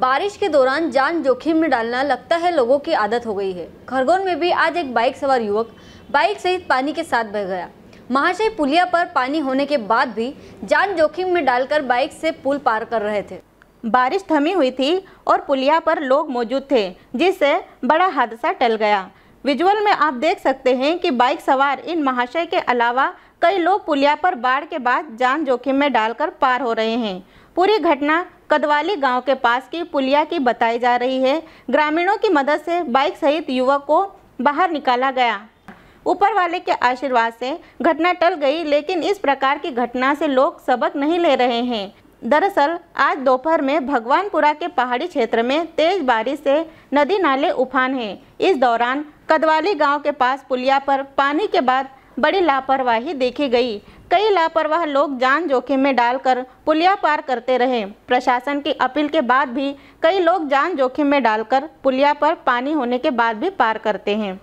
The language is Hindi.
बारिश के दौरान जान जोखिम में डालना लगता है लोगों की आदत हो गई है खरगोन में भी आज एक बाइक सवार युवक बाइक सहित पानी के साथ बह गया महाशय पुलिया पर पानी होने के बाद भी जान जोखिम में डालकर बाइक से पुल पार कर रहे थे बारिश थमी हुई थी और पुलिया पर लोग मौजूद थे जिससे बड़ा हादसा टल गया विजुअल में आप देख सकते हैं कि बाइक सवार इन महाशय के अलावा कई लोग पुलिया पर बाढ़ के बाद जान जोखिम में डालकर पार हो रहे हैं पूरी घटना कदवाली गांव के पास की पुलिया की बताई जा रही है ग्रामीणों की मदद से बाइक सहित युवक को बाहर निकाला गया ऊपर वाले के आशीर्वाद से घटना टल गई लेकिन इस प्रकार की घटना से लोग सबक नहीं ले रहे हैं दरअसल आज दोपहर में भगवानपुरा के पहाड़ी क्षेत्र में तेज बारिश से नदी नाले उफान हैं इस दौरान कदवाली गांव के पास पुलिया पर पानी के बाद बड़ी लापरवाही देखी गई कई लापरवाह लोग जान जोखिम में डालकर पुलिया पार करते रहे प्रशासन की अपील के बाद भी कई लोग जान जोखिम में डालकर पुलिया पर पानी होने के बाद भी पार करते हैं